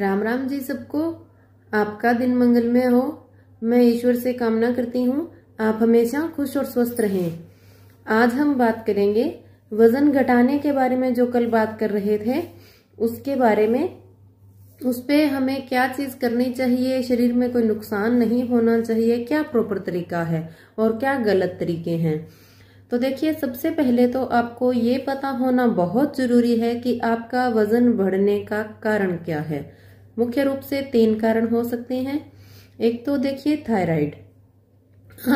राम राम जी सबको आपका दिन मंगलमय हो मैं ईश्वर से कामना करती हूँ आप हमेशा खुश और स्वस्थ रहें आज हम बात करेंगे वजन घटाने के बारे में जो कल बात कर रहे थे उसके बारे में उस पर हमें क्या चीज़ करनी चाहिए शरीर में कोई नुकसान नहीं होना चाहिए क्या प्रॉपर तरीका है और क्या गलत तरीके हैं तो देखिए सबसे पहले तो आपको ये पता होना बहुत ज़रूरी है कि आपका वज़न बढ़ने का कारण क्या है मुख्य रूप से तीन कारण हो सकते हैं एक तो देखिए थायराइड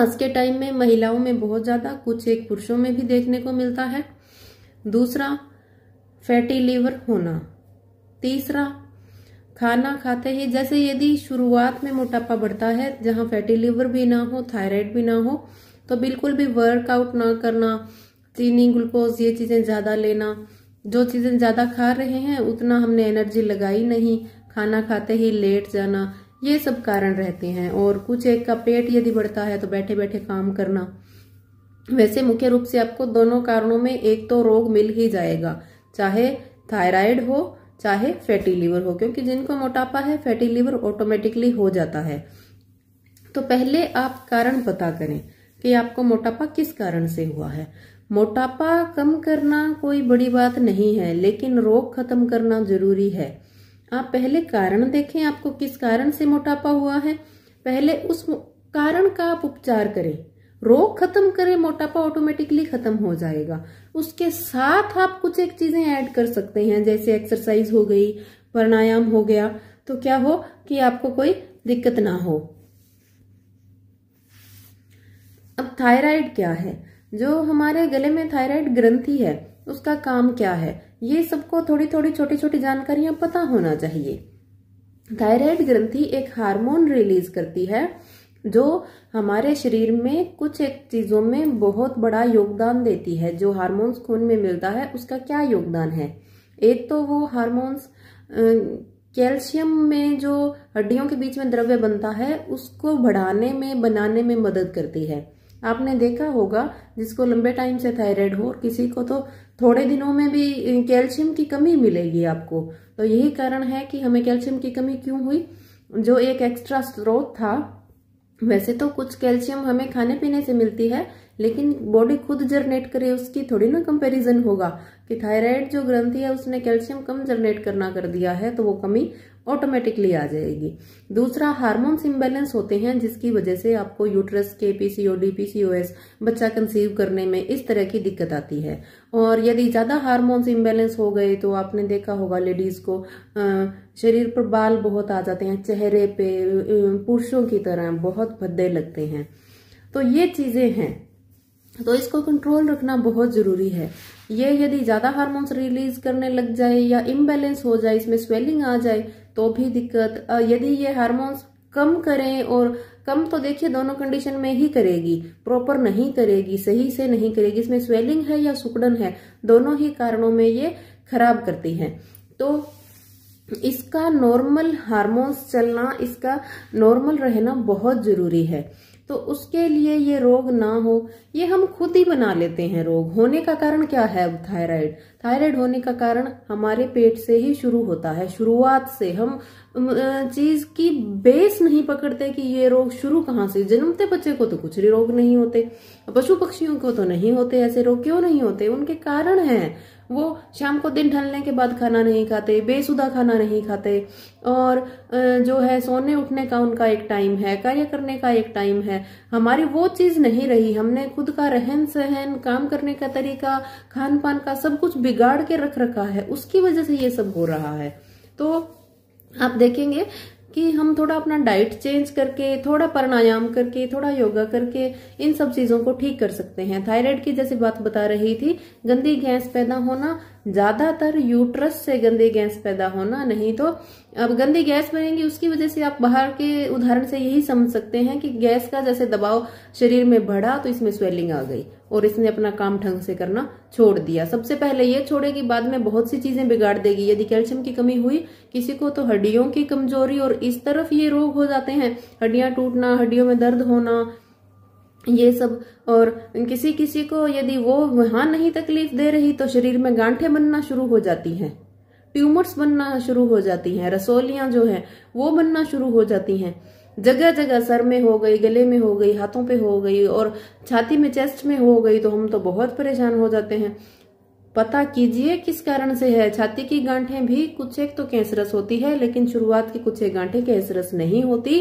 आज के टाइम में महिलाओं में बहुत ज़्यादा कुछ एक पुरुषों में भी देखने को मिलता है दूसरा फैटी लीवर होना तीसरा खाना खाते ही जैसे यदि शुरुआत में मोटापा बढ़ता है जहाँ फैटी लीवर भी ना हो थायराइड भी ना हो तो बिल्कुल भी वर्कआउट ना करना चीनी ग्लूकोज ये चीज़ें ज़्यादा लेना जो चीज़ें ज़्यादा खा रहे हैं उतना हमने एनर्जी लगाई नहीं खाना खाते ही लेट जाना ये सब कारण रहते हैं और कुछ एक का पेट यदि बढ़ता है तो बैठे बैठे काम करना वैसे मुख्य रूप से आपको दोनों कारणों में एक तो रोग मिल ही जाएगा चाहे थायराइड हो चाहे फैटी लिवर हो क्योंकि जिनको मोटापा है फैटी लिवर ऑटोमेटिकली हो जाता है तो पहले आप कारण पता करें कि आपको मोटापा किस कारण से हुआ है मोटापा कम करना कोई बड़ी बात नहीं है लेकिन रोग खत्म करना जरूरी है आप पहले कारण देखें आपको किस कारण से मोटापा हुआ है पहले उस कारण का आप उपचार करें रोग खत्म करें मोटापा ऑटोमेटिकली खत्म हो जाएगा उसके साथ आप कुछ एक चीजें ऐड कर सकते हैं जैसे एक्सरसाइज हो गई प्राणायाम हो गया तो क्या हो कि आपको कोई दिक्कत ना हो अब थायराइड क्या है जो हमारे गले में थायराइड ग्रंथि है उसका काम क्या है ये सबको थोड़ी थोड़ी छोटी छोटी जानकारियां पता होना चाहिए थायराइड ग्रंथि एक हार्मोन रिलीज करती है जो हमारे शरीर में कुछ एक चीजों में बहुत बड़ा योगदान देती है जो हार्मोन्स खून में मिलता है उसका क्या योगदान है एक तो वो हार्मोन्स कैल्शियम में जो हड्डियों के बीच में द्रव्य बनता है उसको बढ़ाने में बनाने में मदद करती है आपने देखा होगा जिसको लंबे टाइम से थायराइड हो और किसी को तो थोड़े दिनों में भी कैल्शियम की कमी मिलेगी आपको तो यही कारण है कि हमें कैल्शियम की कमी क्यों हुई जो एक एक्स्ट्रा स्रोत था वैसे तो कुछ कैल्शियम हमें खाने पीने से मिलती है लेकिन बॉडी खुद जनरेट करे उसकी थोड़ी ना कंपैरिजन होगा कि थायराइड जो ग्रंथि है उसने कैल्शियम कम जनरेट करना कर दिया है तो वो कमी ऑटोमेटिकली आ जाएगी दूसरा हार्मोन्स इम्बेलेंस होते हैं जिसकी वजह से आपको यूट्रस के पीसीओडी पीसीओएस बच्चा कंसीव करने में इस तरह की दिक्कत आती है और यदि ज़्यादा हार्मोन्स इम्बेलेंस हो गए तो आपने देखा होगा लेडीज को शरीर पर बाल बहुत आ जाते हैं चेहरे पे पुरुषों की तरह बहुत भद्दे लगते हैं तो ये चीज़ें हैं तो इसको कंट्रोल रखना बहुत ज़रूरी है ये यदि ज़्यादा हार्मोन्स रिलीज करने लग जाए या इम्बेलेंस हो जाए इसमें स्वेलिंग आ जाए तो भी दिक्कत यदि ये हार्मोन्स कम करें और कम तो देखिए दोनों कंडीशन में ही करेगी प्रॉपर नहीं करेगी सही से नहीं करेगी इसमें स्वेलिंग है या सुकड़न है दोनों ही कारणों में ये खराब करती है तो इसका नॉर्मल हार्मोन्स चलना इसका नॉर्मल रहना बहुत जरूरी है तो उसके लिए ये रोग ना हो ये हम खुद ही बना लेते हैं रोग होने का कारण क्या है थायराइड थायराइड होने का कारण हमारे पेट से ही शुरू होता है शुरुआत से हम चीज की बेस नहीं पकड़ते कि ये रोग शुरू कहाँ से जन्मते बच्चे को तो कुछ रोग नहीं होते पशु पक्षियों को तो नहीं होते ऐसे रोग क्यों नहीं होते उनके कारण है वो शाम को दिन ढलने के बाद खाना नहीं खाते बेसुदा खाना नहीं खाते और जो है सोने उठने का उनका एक टाइम है कार्य करने का एक टाइम है हमारी वो चीज़ नहीं रही हमने खुद का रहन सहन काम करने का तरीका खान पान का सब कुछ बिगाड़ के रख रखा है उसकी वजह से ये सब हो रहा है तो आप देखेंगे कि हम थोड़ा अपना डाइट चेंज करके थोड़ा प्राणायाम करके थोड़ा योगा करके इन सब चीजों को ठीक कर सकते हैं थायराइड की जैसे बात बता रही थी गंदी गैस पैदा होना ज्यादातर यूट्रस से गंदी गैस पैदा होना नहीं तो अब गंदी गैस बनेंगी उसकी वजह से आप बाहर के उदाहरण से यही समझ सकते हैं कि गैस का जैसे दबाव शरीर में बढ़ा तो इसमें स्वेलिंग आ गई और इसने अपना काम ढंग से करना छोड़ दिया सबसे पहले ये छोड़ेगी बाद में बहुत सी चीजें बिगाड़ देगी यदि कैल्शियम की कमी हुई किसी को तो हड्डियों की कमजोरी और इस तरफ ये रोग हो जाते हैं हड्डियां टूटना हड्डियों में दर्द होना ये सब और किसी किसी को यदि वो वहां नहीं तकलीफ दे रही तो शरीर में गांठे बनना शुरू हो जाती हैं ट्यूमर्स बनना शुरू हो जाती हैं रसोलियां जो हैं वो बनना शुरू हो जाती हैं जगह जगह सर में हो गई गले में हो गई हाथों पे हो गई और छाती में चेस्ट में हो गई तो हम तो बहुत परेशान हो जाते हैं पता कीजिए किस कारण से है छाती की गांठें भी कुछ एक तो कैंसरस होती है लेकिन शुरुआत की कुछ एक गांठें कैंसरस नहीं होती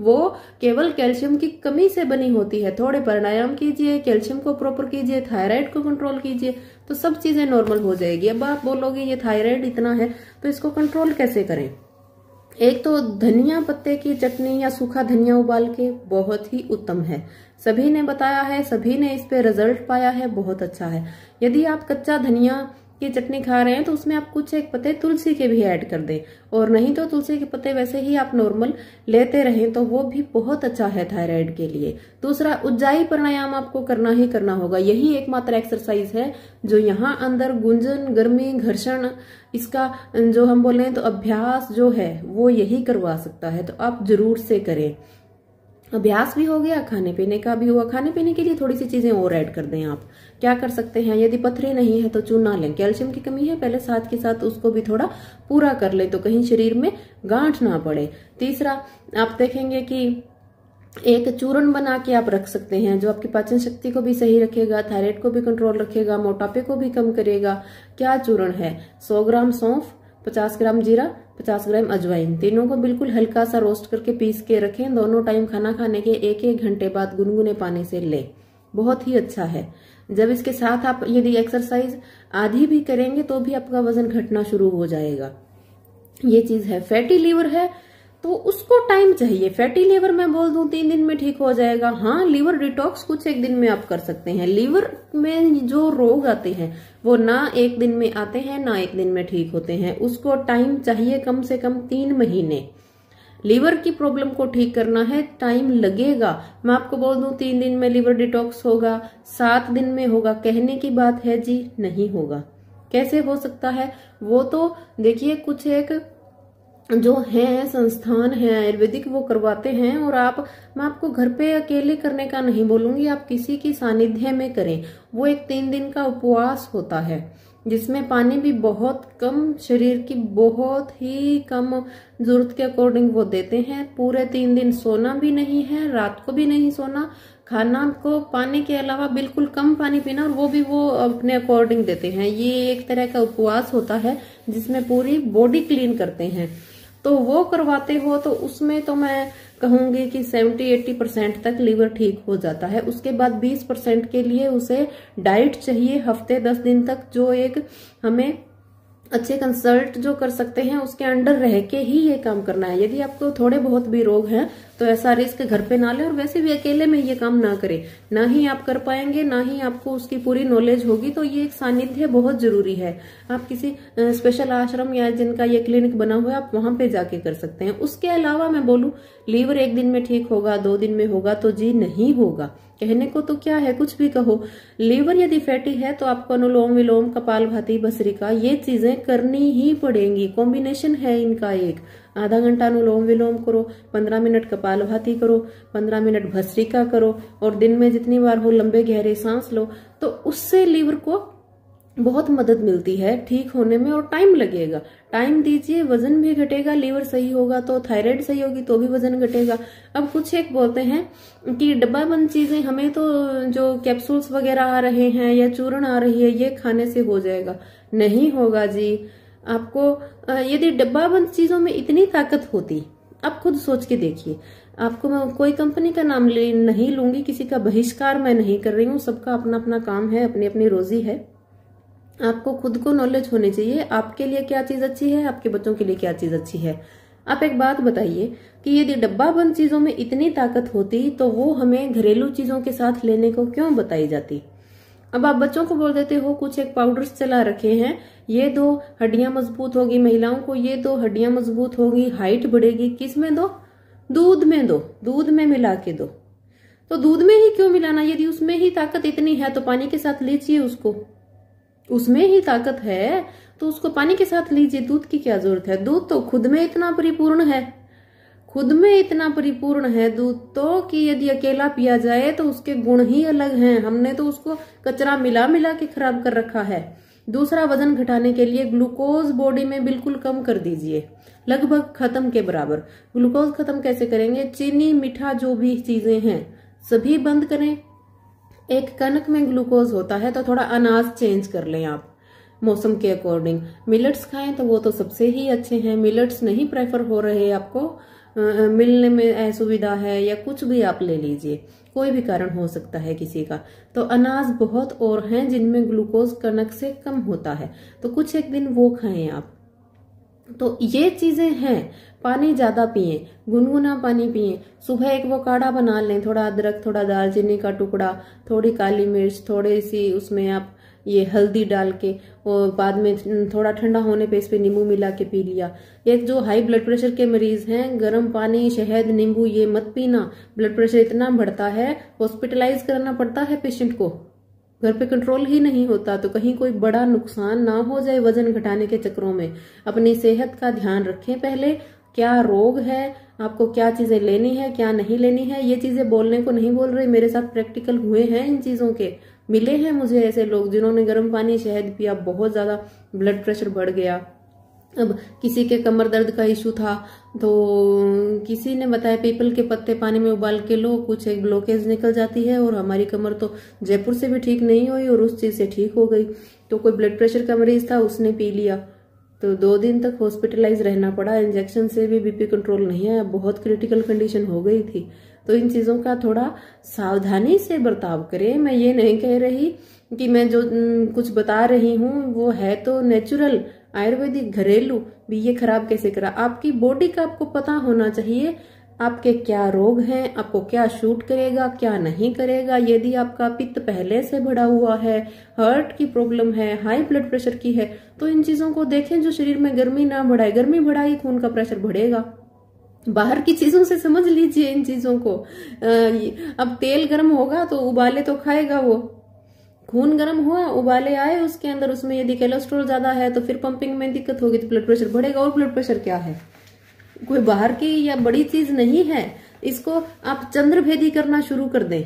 वो केवल कैल्शियम की कमी से बनी होती है थोड़े प्राणायाम कीजिए कैल्शियम को प्रॉपर कीजिए थायराइड को कंट्रोल कीजिए तो सब चीजें नॉर्मल हो जाएगी अब आप बोलोगे ये थायराइड इतना है तो इसको कंट्रोल कैसे करें एक तो धनिया पत्ते की चटनी या सूखा धनिया उबाल के बहुत ही उत्तम है सभी ने बताया है सभी ने इस पे रिजल्ट पाया है बहुत अच्छा है यदि आप कच्चा धनिया ये चटनी खा रहे हैं तो उसमें आप कुछ एक पत्ते तुलसी के भी ऐड कर दें और नहीं तो तुलसी के पत्ते वैसे ही आप नॉर्मल लेते रहें तो वो भी बहुत अच्छा है थायराइड के लिए दूसरा उज्जाई प्राणायाम आपको करना ही करना होगा यही एकमात्र एक्सरसाइज है जो यहाँ अंदर गुंजन गर्मी घर्षण इसका जो हम बोले तो अभ्यास जो है वो यही करवा सकता है तो आप जरूर से करें अभ्यास भी हो गया खाने पीने का भी हुआ खाने पीने के लिए थोड़ी सी चीजें और ऐड कर दें आप क्या कर सकते हैं यदि पथरे नहीं है तो चूना लें कैल्शियम की कमी है पहले साथ के साथ उसको भी थोड़ा पूरा कर ले तो कहीं शरीर में गांठ ना पड़े तीसरा आप देखेंगे कि एक चूर्ण बना के आप रख सकते हैं जो आपकी पाचन शक्ति को भी सही रखेगा थायराइड को भी कंट्रोल रखेगा मोटापे को भी कम करेगा क्या चूर्ण है सौ ग्राम सौंफ पचास ग्राम जीरा पचास ग्राम अजवाइन तीनों को बिल्कुल हल्का सा रोस्ट करके पीस के रखें दोनों टाइम खाना खाने के एक एक घंटे बाद गुनगुने पानी से लें बहुत ही अच्छा है जब इसके साथ आप यदि एक्सरसाइज आधी भी करेंगे तो भी आपका वजन घटना शुरू हो जाएगा ये चीज है फैटी लीवर है तो उसको टाइम चाहिए फैटी लीवर मैं बोल दूं तीन दिन में ठीक हो जाएगा हाँ लीवर डिटॉक्स कुछ एक दिन में आप कर सकते हैं लीवर में जो रोग आते हैं वो ना एक दिन में आते हैं ना एक दिन में ठीक होते हैं उसको टाइम चाहिए कम से कम तीन महीने लीवर की प्रॉब्लम को ठीक करना है टाइम लगेगा मैं आपको बोल दूं तीन दिन में लीवर डिटॉक्स होगा सात दिन में होगा कहने की बात है जी नहीं होगा कैसे हो सकता है वो तो देखिए कुछ एक जो है संस्थान है आयुर्वेदिक वो करवाते हैं और आप मैं आपको घर पे अकेले करने का नहीं बोलूंगी आप किसी की सानिध्य में करें वो एक तीन दिन का उपवास होता है जिसमें पानी भी बहुत कम शरीर की बहुत ही कम जरूरत के अकॉर्डिंग वो देते हैं पूरे तीन दिन सोना भी नहीं है रात को भी नहीं सोना खाना को पानी के अलावा बिल्कुल कम पानी पीना और वो भी वो अपने अकॉर्डिंग देते हैं ये एक तरह का उपवास होता है जिसमें पूरी बॉडी क्लीन करते हैं तो वो करवाते हो तो उसमें तो मैं कहूंगी कि 70-80 परसेंट तक लीवर ठीक हो जाता है उसके बाद 20 परसेंट के लिए उसे डाइट चाहिए हफ्ते 10 दिन तक जो एक हमें अच्छे कंसल्ट जो कर सकते हैं उसके अंडर रह के ही ये काम करना है यदि आपको थोड़े बहुत भी रोग हैं तो ऐसा रिस्क घर पे ना ले और वैसे भी अकेले में ये काम ना करें ना ही आप कर पाएंगे ना ही आपको उसकी पूरी नॉलेज होगी तो ये एक सानिध्य बहुत जरूरी है आप किसी स्पेशल आश्रम या जिनका ये क्लिनिक बना हुआ है आप वहां पे जाके कर सकते हैं उसके अलावा मैं बोलू लीवर एक दिन में ठीक होगा दो दिन में होगा तो जी नहीं होगा कहने को तो क्या है कुछ भी कहो लीवर यदि फैटी है तो आपको अनुलोम विलोम कपाल भाती का ये चीजें करनी ही पड़ेंगी कॉम्बिनेशन है इनका एक आधा घंटा अनुलोम विलोम करो पंद्रह मिनट कपाल भाती करो पंद्रह मिनट भस्त्रिका करो और दिन में जितनी बार हो लंबे गहरे सांस लो तो उससे लीवर को बहुत मदद मिलती है ठीक होने में और टाइम लगेगा टाइम दीजिए वजन भी घटेगा लीवर सही होगा तो थायराइड सही होगी तो भी वजन घटेगा अब कुछ एक बोलते हैं कि बंद चीजें हमें तो जो कैप्सूल्स वगैरह आ रहे हैं या चूर्ण आ रही है ये खाने से हो जाएगा नहीं होगा जी आपको यदि डब्बाबंद चीजों में इतनी ताकत होती आप खुद सोच के देखिए आपको मैं कोई कंपनी का नाम ले नहीं लूंगी किसी का बहिष्कार मैं नहीं कर रही हूँ सबका अपना अपना काम है अपनी अपनी रोजी है आपको खुद को नॉलेज होनी चाहिए आपके लिए क्या चीज अच्छी है आपके बच्चों के लिए क्या चीज अच्छी है आप एक बात बताइए कि यदि डब्बा बंद चीजों में इतनी ताकत होती तो वो हमें घरेलू चीजों के साथ लेने को क्यों बताई जाती अब आप बच्चों को बोल देते हो कुछ एक पाउडर्स चला रखे हैं ये दो हड्डियां मजबूत होगी महिलाओं को ये दो हड्डियां मजबूत होगी हाइट बढ़ेगी किस में दो दूध में दो दूध में मिला के दो तो दूध में ही क्यों मिलाना यदि उसमें ही ताकत इतनी है तो पानी के साथ लीजिए उसको उसमें ही ताकत है तो उसको पानी के साथ लीजिए दूध की क्या जरूरत है दूध तो खुद में इतना परिपूर्ण है खुद में इतना परिपूर्ण है दूध तो कि यदि अकेला पिया जाए तो उसके गुण ही अलग हैं हमने तो उसको कचरा मिला मिला के खराब कर रखा है दूसरा वजन घटाने के लिए ग्लूकोज बॉडी में बिल्कुल कम कर दीजिए लगभग खत्म के बराबर ग्लूकोज खत्म कैसे करेंगे चीनी मीठा जो भी चीजें हैं सभी बंद करें एक कनक में ग्लूकोज होता है तो थोड़ा अनाज चेंज कर लें आप मौसम के अकॉर्डिंग मिलट्स खाएं तो वो तो सबसे ही अच्छे हैं मिलट्स नहीं प्रेफर हो रहे आपको आ, मिलने में असुविधा है या कुछ भी आप ले लीजिए कोई भी कारण हो सकता है किसी का तो अनाज बहुत और हैं जिनमें ग्लूकोज कनक से कम होता है तो कुछ एक दिन वो खाएं आप तो ये चीजें हैं पानी ज़्यादा पिए गुनगुना पानी पिए सुबह एक वो काढ़ा बना लें थोड़ा अदरक थोड़ा दालचीनी का टुकड़ा थोड़ी काली मिर्च थोड़ी सी उसमें आप ये हल्दी डाल के और बाद में थोड़ा ठंडा होने पे इस पे नींबू मिला के पी लिया एक जो हाई ब्लड प्रेशर के मरीज हैं गर्म पानी शहद नींबू ये मत पीना ब्लड प्रेशर इतना बढ़ता है हॉस्पिटलाइज करना पड़ता है पेशेंट को घर पे कंट्रोल ही नहीं होता तो कहीं कोई बड़ा नुकसान ना हो जाए वजन घटाने के चक्रों में अपनी सेहत का ध्यान रखें पहले क्या रोग है आपको क्या चीज़ें लेनी है क्या नहीं लेनी है ये चीज़ें बोलने को नहीं बोल रही मेरे साथ प्रैक्टिकल हुए हैं इन चीज़ों के मिले हैं मुझे ऐसे लोग जिन्होंने गर्म पानी शहद पिया बहुत ज़्यादा ब्लड प्रेशर बढ़ गया अब किसी के कमर दर्द का इशू था तो किसी ने बताया पीपल के पत्ते पानी में उबाल के लो कुछ एक ब्लॉकेज निकल जाती है और हमारी कमर तो जयपुर से भी ठीक नहीं हुई और उस चीज़ से ठीक हो गई तो कोई ब्लड प्रेशर का मरीज था उसने पी लिया तो दो दिन तक हॉस्पिटलाइज रहना पड़ा इंजेक्शन से भी बीपी कंट्रोल नहीं है बहुत क्रिटिकल कंडीशन हो गई थी तो इन चीज़ों का थोड़ा सावधानी से बर्ताव करें मैं ये नहीं कह रही कि मैं जो कुछ बता रही हूँ वो है तो नेचुरल आयुर्वेदिक घरेलू भी ये खराब कैसे करा आपकी बॉडी का आपको पता होना चाहिए आपके क्या रोग हैं आपको क्या शूट करेगा क्या नहीं करेगा यदि आपका पित्त पहले से बढ़ा हुआ है हार्ट की प्रॉब्लम है हाई ब्लड प्रेशर की है तो इन चीजों को देखें जो शरीर में गर्मी ना बढ़ाए गर्मी बढ़ाई खून तो का प्रेशर बढ़ेगा बाहर की चीजों से समझ लीजिए इन चीजों को अब तेल गर्म होगा तो उबाले तो खाएगा वो खून गर्म हुआ उबाले आए उसके अंदर उसमें यदि कोलेस्ट्रॉल ज्यादा है तो फिर पंपिंग में दिक्कत होगी तो ब्लड प्रेशर बढ़ेगा और ब्लड प्रेशर क्या है कोई बाहर की या बड़ी चीज नहीं है इसको आप चंद्र भेदी करना शुरू कर दें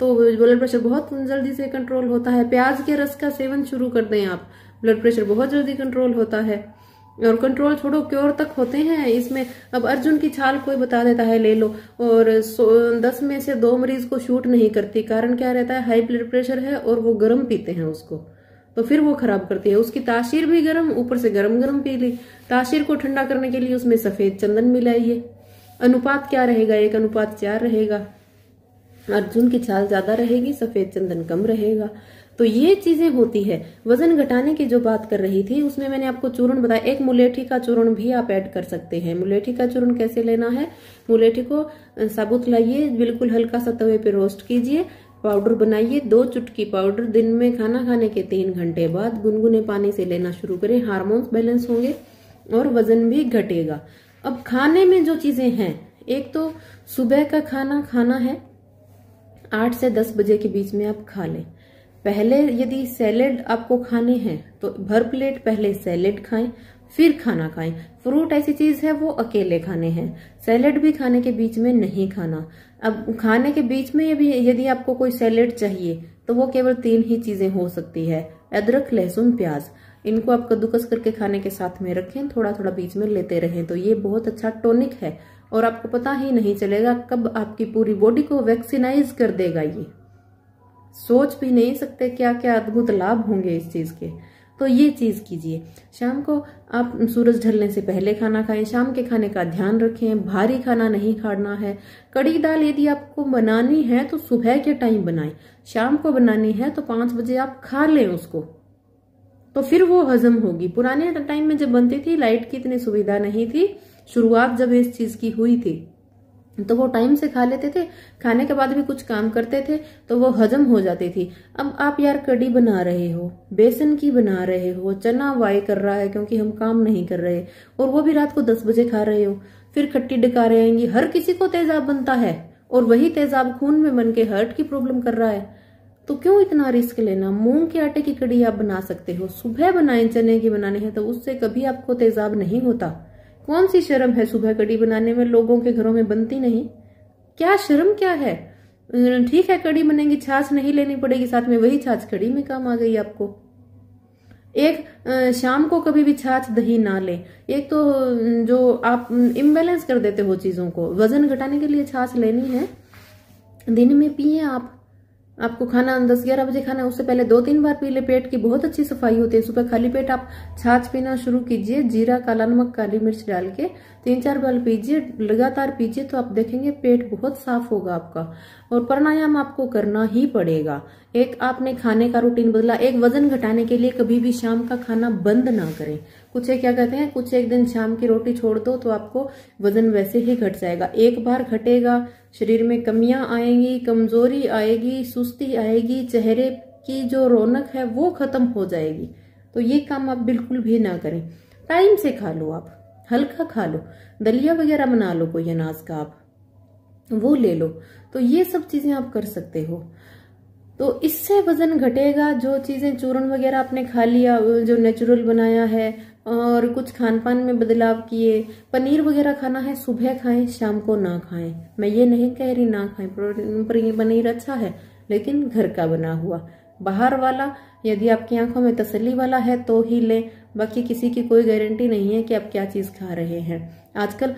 तो ब्लड प्रेशर बहुत जल्दी से कंट्रोल होता है प्याज के रस का सेवन शुरू कर दें आप ब्लड प्रेशर बहुत जल्दी कंट्रोल होता है और कंट्रोल छोड़ो क्योर तक होते हैं इसमें अब अर्जुन की छाल कोई बता देता है ले लो और दस में से दो मरीज को शूट नहीं करती कारण क्या रहता है हाई ब्लड प्रेशर है और वो गर्म पीते हैं उसको तो फिर वो खराब करती है उसकी तासीर भी गर्म ऊपर से गर्म गर्म पी ली तासीर को ठंडा करने के लिए उसमें सफेद चंदन मिलाइए अनुपात क्या रहेगा एक अनुपात चार रहेगा अर्जुन की छाल ज्यादा रहेगी सफेद चंदन कम रहेगा तो ये चीजें होती है वजन घटाने की जो बात कर रही थी उसमें मैंने आपको चूर्ण बताया एक मुलेठी का चूर्ण भी आप ऐड कर सकते हैं मुलेठी का चूर्ण कैसे लेना है मुलेठी को साबुत लाइए बिल्कुल हल्का सा तवे पे रोस्ट कीजिए पाउडर बनाइए दो चुटकी पाउडर दिन में खाना खाने के तीन घंटे बाद गुनगुने पानी से लेना शुरू करें हार्मोन्स बैलेंस होंगे और वजन भी घटेगा अब खाने में जो चीजें हैं एक तो सुबह का खाना खाना है आठ से दस बजे के बीच में आप खा लें पहले यदि सैलेड आपको खाने हैं तो भर प्लेट पहले सैलेड खाएं फिर खाना खाएं फ्रूट ऐसी चीज है वो अकेले खाने हैं सैलेड भी खाने के बीच में नहीं खाना अब खाने के बीच में भी यदि आपको कोई सैलेड चाहिए तो वो केवल तीन ही चीजें हो सकती है अदरक लहसुन प्याज इनको आप कद्दूकस करके खाने के साथ में रखें थोड़ा थोड़ा बीच में लेते रहें तो ये बहुत अच्छा टॉनिक है और आपको पता ही नहीं चलेगा कब आपकी पूरी बॉडी को वैक्सीनाइज कर देगा ये सोच भी नहीं सकते क्या क्या अद्भुत लाभ होंगे इस चीज के तो ये चीज़ कीजिए शाम को आप सूरज ढलने से पहले खाना खाएं शाम के खाने का ध्यान रखें भारी खाना नहीं खाना है कड़ी दाल यदि आपको बनानी है तो सुबह के टाइम बनाएं शाम को बनानी है तो पांच बजे आप खा लें उसको तो फिर वो हजम होगी पुराने टाइम में जब बनती थी लाइट की इतनी सुविधा नहीं थी शुरुआत जब इस चीज़ की हुई थी तो वो टाइम से खा लेते थे खाने के बाद भी कुछ काम करते थे तो वो हजम हो जाती थी अब आप यार कड़ी बना रहे हो बेसन की बना रहे हो चना वाई कर रहा है क्योंकि हम काम नहीं कर रहे और वो भी रात को दस बजे खा रहे हो फिर खट्टी रहे आएंगी हर किसी को तेजाब बनता है और वही तेजाब खून में बन के हर्ट की प्रॉब्लम कर रहा है तो क्यों इतना रिस्क लेना मूंग के आटे की कड़ी आप बना सकते हो सुबह बनाए चने की बनाने हैं तो उससे कभी आपको तेजाब नहीं होता कौन सी शर्म है सुबह कड़ी बनाने में लोगों के घरों में बनती नहीं क्या शर्म क्या है ठीक है कड़ी बनेंगी छाछ नहीं लेनी पड़ेगी साथ में वही छाछ कड़ी में काम आ गई आपको एक शाम को कभी भी छाछ दही ना ले एक तो जो आप इम्बेलेंस कर देते हो चीज़ों को वजन घटाने के लिए छाछ लेनी है दिन में पिए आप आपको खाना दस ग्यारह बजे खाना है उससे पहले दो तीन बार पीले पेट की बहुत अच्छी सफाई होती है सुबह खाली पेट आप छाछ पीना शुरू कीजिए जीरा काला नमक काली मिर्च डाल के तीन चार बार पीजिए लगातार पीजिए तो आप देखेंगे पेट बहुत साफ होगा आपका और प्राणायाम आपको करना ही पड़ेगा एक आपने खाने का रूटीन बदला एक वजन घटाने के लिए कभी भी शाम का खाना बंद ना करें कुछ क्या कहते हैं कुछ एक दिन शाम की रोटी छोड़ दो तो आपको वजन वैसे ही घट जाएगा एक बार घटेगा शरीर में कमियां आएंगी कमजोरी आएगी सुस्ती आएगी चेहरे की जो रौनक है वो खत्म हो जाएगी तो ये काम आप बिल्कुल भी ना करें टाइम से खा लो आप हल्का खा लो दलिया वगैरह बना लो कोई अनाज का आप वो ले लो तो ये सब चीजें आप कर सकते हो तो इससे वजन घटेगा जो चीजें चूरण वगैरह आपने खा लिया जो नेचुरल बनाया है और कुछ खान पान में बदलाव किए पनीर वगैरह खाना है सुबह खाएं शाम को ना खाएं मैं ये नहीं कह रही ना खाएं पनीर अच्छा है लेकिन घर का बना हुआ बाहर वाला यदि आपकी आंखों में तसली वाला है तो ही लें बाकी किसी की कोई गारंटी नहीं है कि आप क्या चीज़ खा रहे हैं आजकल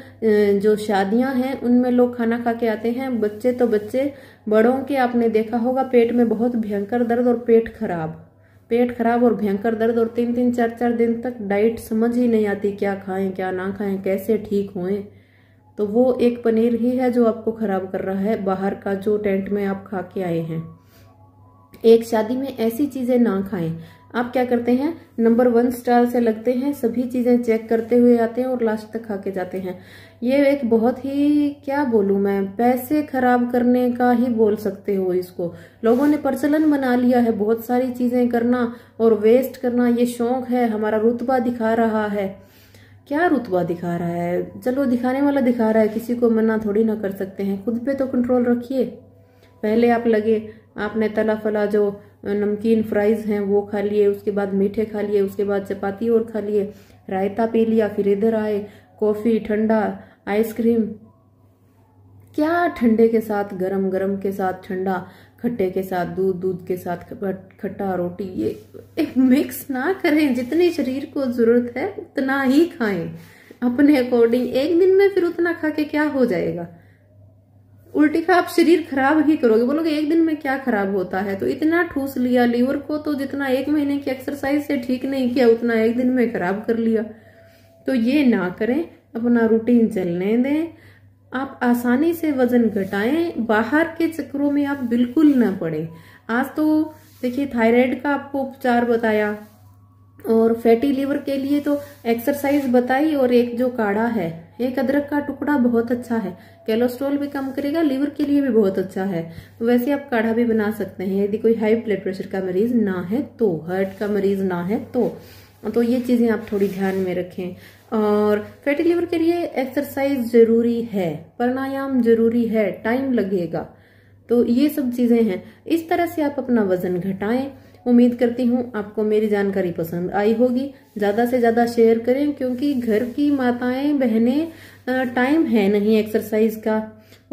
जो शादियां हैं उनमें लोग खाना खा के आते हैं बच्चे तो बच्चे बड़ों के आपने देखा होगा पेट में बहुत भयंकर दर्द और पेट खराब पेट खराब और भयंकर दर्द और तीन तीन चार चार दिन तक डाइट समझ ही नहीं आती क्या खाएं क्या ना खाएं कैसे ठीक हुए तो वो एक पनीर ही है जो आपको ख़राब कर रहा है बाहर का जो टेंट में आप खा के आए हैं एक शादी में ऐसी चीजें ना खाएं आप क्या करते हैं नंबर वन स्टार से लगते हैं सभी चीज़ें चेक करते हुए आते हैं और लास्ट तक खा के जाते हैं ये एक बहुत ही क्या बोलू मैं पैसे खराब करने का ही बोल सकते हो इसको लोगों ने प्रचलन बना लिया है बहुत सारी चीज़ें करना और वेस्ट करना ये शौक है हमारा रुतबा दिखा रहा है क्या रुतबा दिखा रहा है चलो दिखाने वाला दिखा रहा है किसी को मना थोड़ी ना कर सकते हैं खुद पे तो कंट्रोल रखिए पहले आप लगे आपने तला फला जो नमकीन फ्राइज हैं वो खा लिए उसके बाद मीठे खा लिए उसके बाद चपाती और खा लिए रायता पी लिया फिर इधर आए कॉफ़ी ठंडा आइसक्रीम क्या ठंडे के साथ गरम गरम के साथ ठंडा खट्टे के साथ दूध दूध के साथ खट्टा रोटी ये एक मिक्स ना करें जितनी शरीर को जरूरत है उतना ही खाएं अपने अकॉर्डिंग एक दिन में फिर उतना खा के क्या हो जाएगा उल्टी का आप शरीर खराब ही करोगे बोलोगे एक दिन में क्या खराब होता है तो इतना ठूस लिया लीवर को तो जितना एक महीने की एक्सरसाइज से ठीक नहीं किया उतना एक दिन में खराब कर लिया तो ये ना करें अपना रूटीन चलने दें आप आसानी से वजन घटाएं बाहर के चक्रों में आप बिल्कुल ना पड़े आज तो देखिए थायराइड का आपको उपचार बताया और फैटी लीवर के लिए तो एक्सरसाइज बताई और एक जो काढ़ा है एक अदरक का टुकड़ा बहुत अच्छा है कैलोस्ट्रोल भी कम करेगा लीवर के लिए भी बहुत अच्छा है तो वैसे आप काढ़ा भी बना सकते हैं यदि कोई हाई ब्लड प्रेशर का मरीज ना है तो हार्ट का मरीज ना है तो तो ये चीज़ें आप थोड़ी ध्यान में रखें और फैटी लीवर के लिए एक्सरसाइज ज़रूरी है प्राणायाम ज़रूरी है टाइम लगेगा तो ये सब चीज़ें हैं इस तरह से आप अपना वज़न घटाएं उम्मीद करती हूँ आपको मेरी जानकारी पसंद आई होगी ज़्यादा से ज़्यादा शेयर करें क्योंकि घर की माताएं बहनें टाइम है नहीं एक्सरसाइज का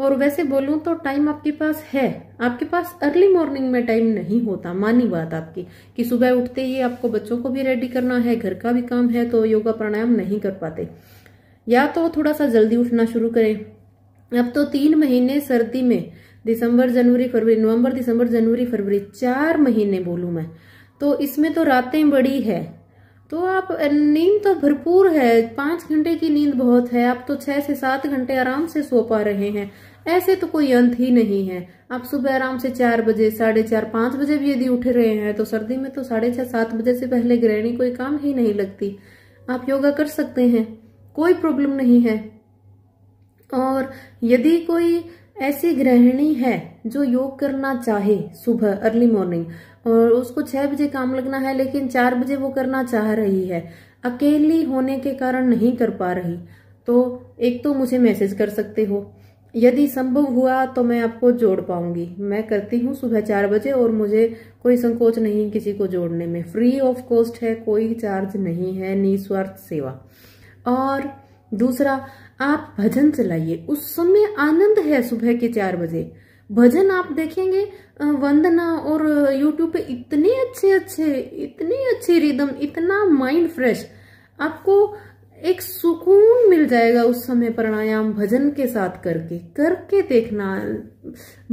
और वैसे बोलूँ तो टाइम आपके पास है आपके पास अर्ली मॉर्निंग में टाइम नहीं होता मानी बात आपकी कि सुबह उठते ही आपको बच्चों को भी रेडी करना है घर का भी काम है तो योगा प्राणायाम नहीं कर पाते या तो थोड़ा सा जल्दी उठना शुरू करें अब तो तीन महीने सर्दी में दिसंबर जनवरी फरवरी नवंबर दिसंबर जनवरी फरवरी चार महीने बोलूँ मैं तो इसमें तो रातें बड़ी है तो आप नींद तो भरपूर है पाँच घंटे की नींद बहुत है आप तो छह से सात घंटे आराम से सो पा रहे हैं ऐसे तो कोई अंत ही नहीं है आप सुबह आराम से चार बजे साढ़े चार पाँच बजे भी यदि उठ रहे हैं तो सर्दी में तो साढ़े छः सात बजे से पहले ग्रहणी कोई काम ही नहीं लगती आप योगा कर सकते हैं कोई प्रॉब्लम नहीं है और यदि कोई ऐसी गृहिणी है जो योग करना चाहे सुबह अर्ली मॉर्निंग और उसको छह बजे काम लगना है लेकिन चार बजे वो करना चाह रही है अकेली होने के कारण नहीं कर पा रही तो एक तो मुझे मैसेज कर सकते हो यदि संभव हुआ तो मैं आपको जोड़ पाऊंगी मैं करती हूँ सुबह चार बजे और मुझे कोई संकोच नहीं किसी को जोड़ने में फ्री ऑफ कॉस्ट है कोई चार्ज नहीं है निस्वार्थ सेवा और दूसरा आप भजन चलाइए उस समय आनंद है सुबह के चार बजे भजन आप देखेंगे वंदना और यूट्यूब पे इतने अच्छे अच्छे इतने अच्छे रिदम इतना माइंड फ्रेश आपको एक सुकून मिल जाएगा उस समय प्राणायाम भजन के साथ करके करके देखना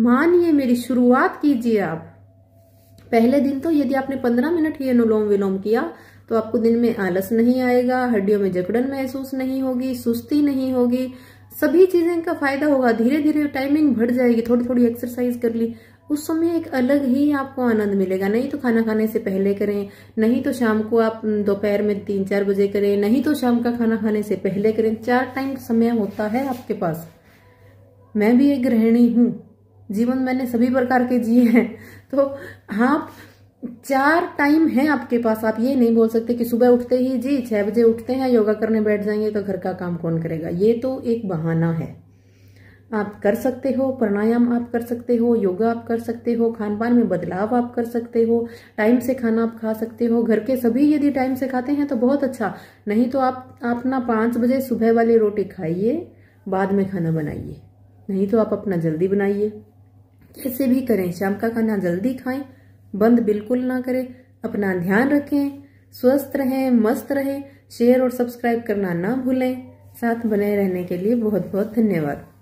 मानिए मेरी शुरुआत कीजिए आप पहले दिन तो यदि आपने पंद्रह मिनट ही अनुलोम विलोम किया तो आपको दिन में आलस नहीं आएगा हड्डियों में जकड़न महसूस नहीं होगी सुस्ती नहीं होगी सभी चीजें का फायदा होगा धीरे धीरे टाइमिंग बढ़ जाएगी थोड़ी थोड़ी एक्सरसाइज कर ली उस समय एक अलग ही आपको आनंद मिलेगा नहीं तो खाना खाने से पहले करें नहीं तो शाम को आप दोपहर में तीन चार बजे करें नहीं तो शाम का खाना खाने से पहले करें चार टाइम समय होता है आपके पास मैं भी एक गृहिणी हूँ जीवन मैंने सभी प्रकार के जिए हैं तो आप हाँ, चार टाइम है आपके पास आप ये नहीं बोल सकते कि सुबह उठते ही जी छह बजे उठते हैं योगा करने बैठ जाएंगे तो घर का काम कौन करेगा ये तो एक बहाना है आप कर सकते हो प्राणायाम आप कर सकते हो योगा आप कर सकते हो खान पान में बदलाव आप कर सकते हो टाइम से खाना आप खा सकते हो घर के सभी यदि टाइम से खाते हैं तो बहुत अच्छा नहीं तो आप अपना पाँच बजे सुबह वाली रोटी खाइए बाद में खाना बनाइए नहीं तो आप अपना जल्दी बनाइए कैसे भी करें शाम का खाना जल्दी खाएं बंद बिल्कुल ना करें अपना ध्यान रखें स्वस्थ रहें मस्त रहें शेयर और सब्सक्राइब करना ना भूलें साथ बने रहने के लिए बहुत बहुत धन्यवाद